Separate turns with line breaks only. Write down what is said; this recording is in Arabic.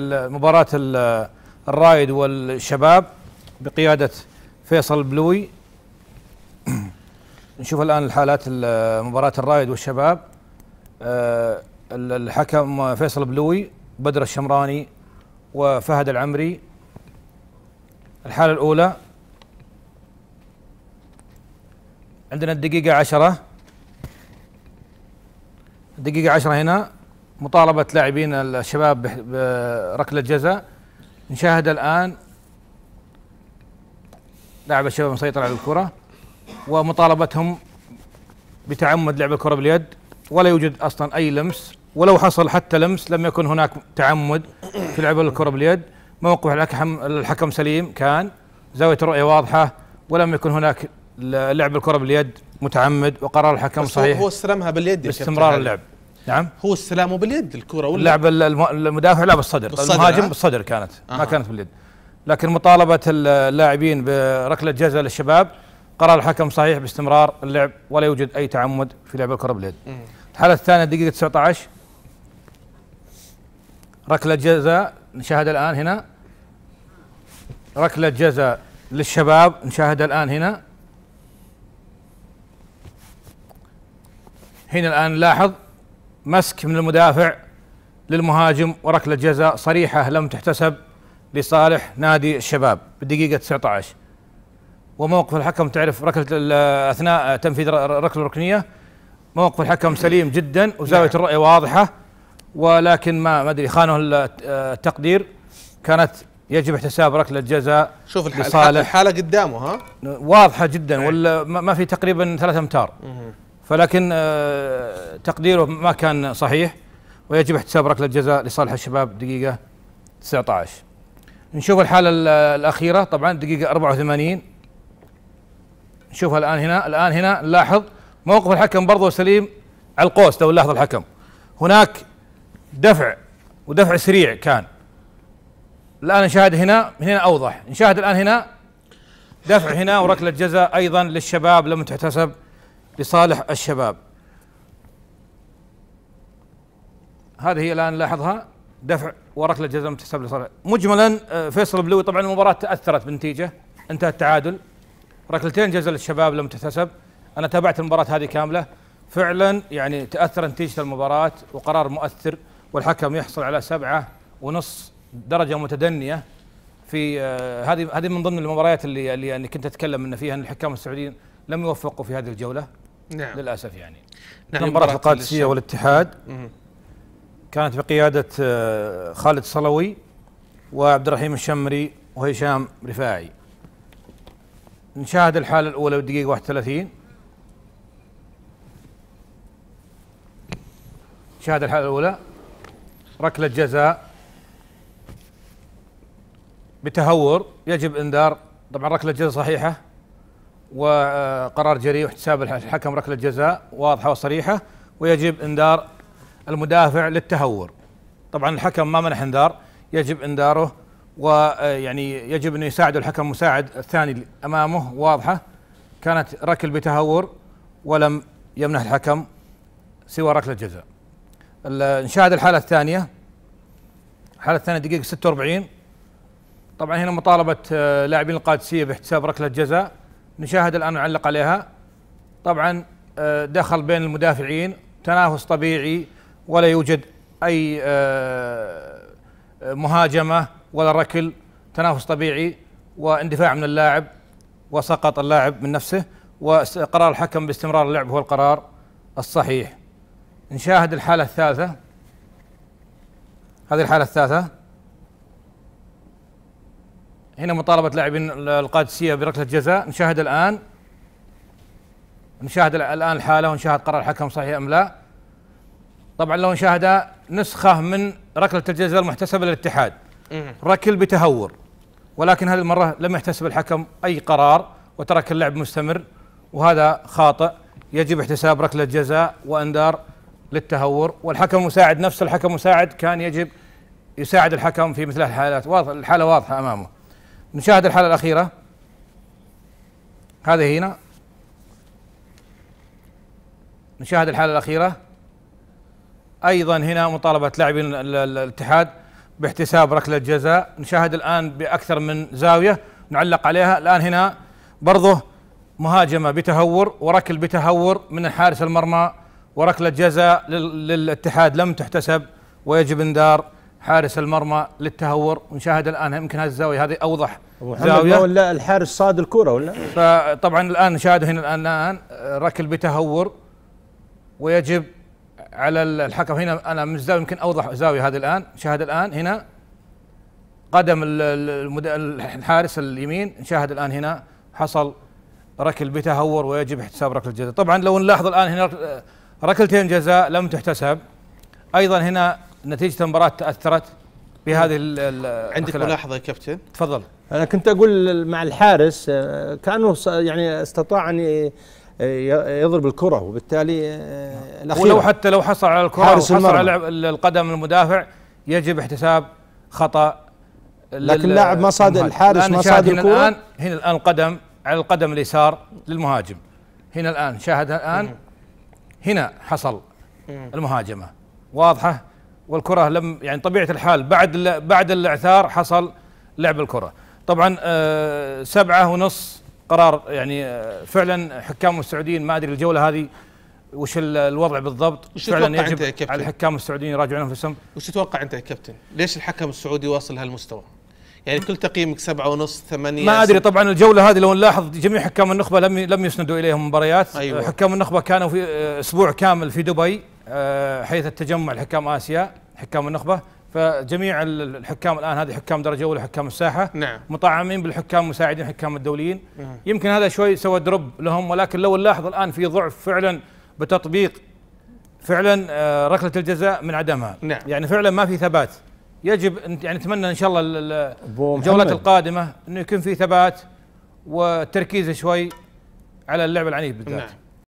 مباراة الرائد والشباب بقيادة فيصل بلوي نشوف الآن الحالات مباراة الرائد والشباب آه، الحكم فيصل بلوي بدر الشمراني وفهد العمري الحالة الأولى عندنا الدقيقة عشرة الدقيقة عشرة هنا مطالبه لاعبين الشباب بركله جزاء نشاهد الان لاعب الشباب مسيطر على الكره ومطالبتهم بتعمد لعب الكره باليد ولا يوجد اصلا اي لمس ولو حصل حتى لمس لم يكن هناك تعمد في لعب الكره باليد موقف الحكم سليم كان زاويه الرؤيه واضحه ولم يكن هناك لعب الكره باليد متعمد وقرار الحكم صحيح هو استلمها باليد باستمرار اللعب نعم هو استلامه باليد الكره ولا اللعب المدافع لا بالصدر, بالصدر المهاجم بالصدر كانت آه. ما كانت باليد لكن مطالبه اللاعبين بركله جزاء للشباب قرار الحكم صحيح باستمرار اللعب ولا يوجد اي تعمد في لعب الكره باليد الحاله الثانيه دقيقه 19 ركله جزاء نشاهد الان هنا ركله جزاء للشباب نشاهد الان هنا هنا الان لاحظ مسك من المدافع للمهاجم وركله جزاء صريحه لم تحتسب لصالح نادي الشباب بالدقيقه 19 وموقف الحكم تعرف ركله اثناء تنفيذ ركله ركنيه موقف الحكم سليم جدا وزاويه نعم. الرؤيه واضحه ولكن ما ما ادري خانه التقدير كانت يجب احتساب ركله جزاء شوف الحاله الحاله قدامه ها واضحه جدا نعم. ولا ما في تقريبا ثلاثة امتار فلكن آه، تقديره ما كان صحيح ويجب احتساب ركله جزاء لصالح الشباب دقيقه 19 نشوف الحاله الاخيره طبعا دقيقه 84 نشوفها الان هنا الان هنا نلاحظ موقف الحكم برضه سليم على القوس لو نلاحظ الحكم هناك دفع ودفع سريع كان الان نشاهد هنا هنا اوضح نشاهد الان هنا دفع هنا وركله جزاء ايضا للشباب لم تحتسب لصالح الشباب هذه هي الان لاحظها دفع وركله جزاء متحسب لصالح مجملا آه، فيصل بلوي طبعا المباراه تاثرت بالنتيجه انتهى التعادل ركلتين جزاء للشباب لم تتسب انا تابعت المباراه هذه كامله فعلا يعني تاثر نتيجه المباراه وقرار مؤثر والحكم يحصل على سبعه ونص درجه متدنيه في آه، هذه هذه من ضمن المباريات اللي اللي يعني كنت اتكلم ان فيها ان الحكام السعوديين لم يوفقوا في هذه الجوله نعم. للاسف يعني نعم مباراه القادسيه والاتحاد مم. كانت بقياده آه، خالد صلوي وعبد الرحيم الشمري وهشام رفاعي نشاهد الحاله الاولى بالدقيقه 31 نشاهد الحاله الاولى ركله جزاء بتهور يجب انذار طبعا ركله جزاء صحيحه وقرار جريء واحتساب الحكم ركله جزاء واضحه وصريحه ويجب انذار المدافع للتهور طبعا الحكم ما منح انذار يجب انذاره ويعني آه، يجب انه يساعده الحكم مساعد الثاني امامه واضحه كانت ركل بتهور ولم يمنح الحكم سوى ركله جزاء نشاهد الحاله الثانيه الحاله الثانيه دقيقه 46 طبعا هنا مطالبه آه، لاعبين القادسيه باحتساب ركله جزاء نشاهد الآن نعلق عليها طبعا آه، دخل بين المدافعين تنافس طبيعي ولا يوجد أي آه، آه، مهاجمة ولا ركل تنافس طبيعي واندفاع من اللاعب وسقط اللاعب من نفسه وقرار الحكم باستمرار اللعب هو القرار الصحيح نشاهد الحالة الثالثة هذه الحالة الثالثة هنا مطالبة لاعبين القادسية بركلة جزاء نشاهد الآن نشاهد الآن الحالة ونشاهد قرار الحكم صحيح أم لا طبعا لو نشاهد نسخة من ركلة الجزاء المحتسبة للاتحاد ركل بتهور ولكن هذه المرة لم يحتسب الحكم أي قرار وترك اللعب مستمر وهذا خاطئ يجب احتساب ركلة جزاء وأندار للتهور والحكم مساعد نفس الحكم مساعد كان يجب يساعد الحكم في مثل الحالات واضح الحالة واضحة أمامه نشاهد الحالة الأخيرة هذه هنا نشاهد الحالة الأخيرة أيضا هنا مطالبة لاعبين الاتحاد باحتساب ركلة جزاء نشاهد الآن بأكثر من زاوية نعلق عليها الآن هنا برضه مهاجمة بتهور وركل بتهور من حارس المرمى وركلة جزاء للاتحاد لم تحتسب ويجب انذار حارس المرمى للتهور ونشاهد الان يمكن هذه الزاويه هذه اوضح زاويه ولا الحارس صاد الكره ولا فطبعا الان نشاهده هنا الان ركل بتهور ويجب على الحكم هنا انا من الزاويه يمكن اوضح زاويه هذه الان نشاهد الان هنا قدم الحارس اليمين نشاهد الان هنا حصل ركل بتهور ويجب احتساب ركله جزاء طبعا لو نلاحظ الان هنا آه، ركلتين جزاء لم تحتسب ايضا هنا نتيجه المباراه تاثرت بهذه عندك ملاحظه يا كابتن تفضل انا كنت اقول مع الحارس آه، كانه يعني استطاع ان يضرب الكره وبالتالي آه، الاخير ولو حتى لو حصل على الكره حارس حصل على القدم المدافع يجب احتساب خطا لكن اللاعب ما صاد الحارس ما صاد الكره هنا الان هنا الان القدم على القدم اليسار للمهاجم هنا الان شاهد الان هنا حصل المهاجمه واضحه والكره لم يعني طبيعه الحال بعد بعد الاعثار حصل لعب الكره طبعا آه، سبعة ونص قرار يعني آه، فعلا حكام السعوديين ما ادري الجوله هذه وش الوضع بالضبط فعلا يجب انت على الحكام السعوديين يراجعون انفسهم وش تتوقع انت يا كابتن ليش الحكم السعودي واصل هالمستوى يعني كل تقييمك سبعة ونص ثمانية ما أدري طبعا الجولة هذه لو نلاحظ جميع حكام النخبة لم لم يسندوا إليهم مباريات أيوة. حكام النخبة كانوا في آه، أسبوع كامل في دبي آه، حيث التجمع لحكام اسيا حكام النخبه فجميع الحكام الان هذه حكام درجه اولى حكام الساحه نعم. مطعمين بالحكام المساعدين حكام الدوليين نعم. يمكن هذا شوي سوى دروب لهم ولكن لو نلاحظ الان في ضعف فعلا بتطبيق فعلا آه، ركله الجزاء من عدمها نعم. يعني فعلا ما في ثبات يجب يعني نتمنى ان شاء الله الجولات القادمه انه يكون في ثبات وتركيز شوي على اللعب العنيف بالذات نعم.